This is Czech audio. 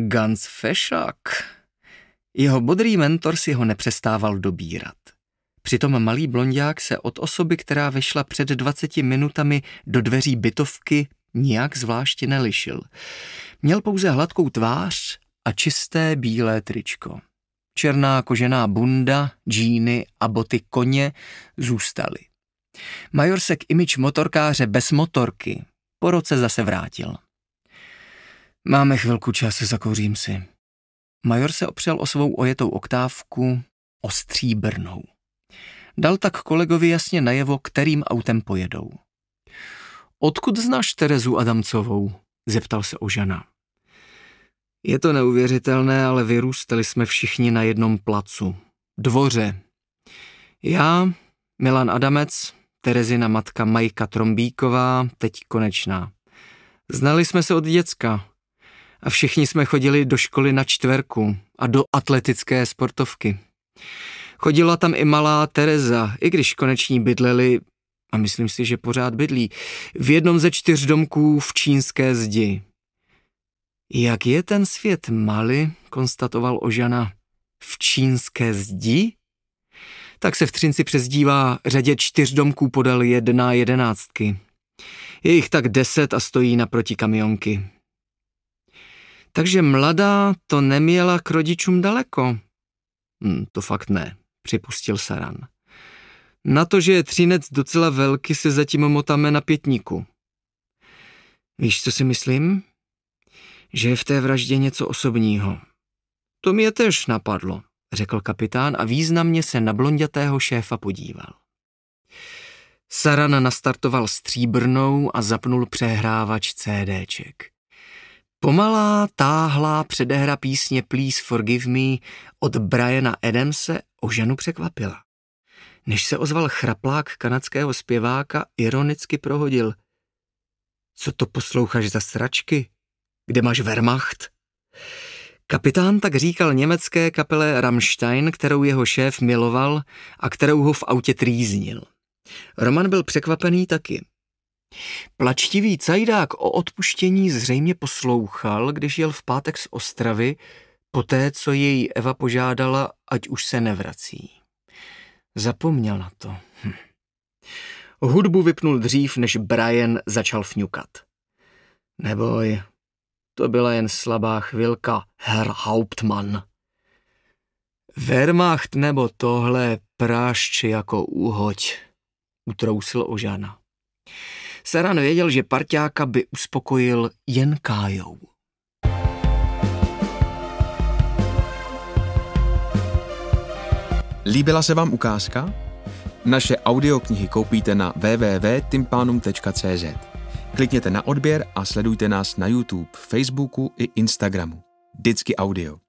Gans Fešák. Jeho bodrý mentor si ho nepřestával dobírat. Přitom malý blondiák se od osoby, která vešla před 20 minutami do dveří bytovky, nijak zvláště nelišil. Měl pouze hladkou tvář a čisté bílé tričko. Černá kožená bunda, džíny a boty koně zůstaly. Major se k imič motorkáře bez motorky po roce zase vrátil. Máme chvilku čas, zakouřím si. Major se opřel o svou ojetou oktávku stříbrnou. Dal tak kolegovi jasně najevo, kterým autem pojedou. Odkud znáš Terezu Adamcovou? zeptal se Ožana. Je to neuvěřitelné, ale vyrůstali jsme všichni na jednom placu. Dvoře. Já, Milan Adamec, Terezina matka Majka Trombíková, teď konečná. Znali jsme se od děcka a všichni jsme chodili do školy na čtverku a do atletické sportovky. Chodila tam i malá Tereza, i když koneční bydleli, a myslím si, že pořád bydlí, v jednom ze čtyř domků v čínské zdi. Jak je ten svět malý, konstatoval Ožana. V čínské zdi? Tak se v Třinci přezdívá řadě čtyř domků podal jedna jedenáctky. Je jich tak deset a stojí naproti kamionky. Takže mladá to neměla k rodičům daleko. Hmm, to fakt ne, připustil Saran. Na to, že je třinec docela velký, se zatím motáme na pětníku. Víš, co si myslím? Že je v té vraždě něco osobního. To mě tež napadlo, řekl kapitán a významně se na blondětého šéfa podíval. Sarana nastartoval stříbrnou a zapnul přehrávač CDček. Pomalá, táhlá předehra písně Please Forgive Me od Briana Adamse ženu překvapila. Než se ozval chraplák kanadského zpěváka, ironicky prohodil. Co to posloucháš za sračky? Kde máš Wehrmacht? Kapitán tak říkal německé kapele Rammstein, kterou jeho šéf miloval a kterou ho v autě trýznil. Roman byl překvapený taky. Plačtivý cajdák o odpuštění zřejmě poslouchal, když jel v pátek z Ostravy, poté co jej Eva požádala, ať už se nevrací. Zapomněl na to. Hm. Hudbu vypnul dřív, než Brian začal fňukat. Neboj, to byla jen slabá chvilka, Herr Hauptmann. Wehrmacht nebo tohle prášč jako úhoď, utrousil Ožana. Saran věděl, že parťáka by uspokojil jen kájou. Líbila se vám ukázka? Naše audioknihy koupíte na www.timpanum.cz. Klikněte na odběr a sledujte nás na YouTube, Facebooku i Instagramu. Vždycky audio.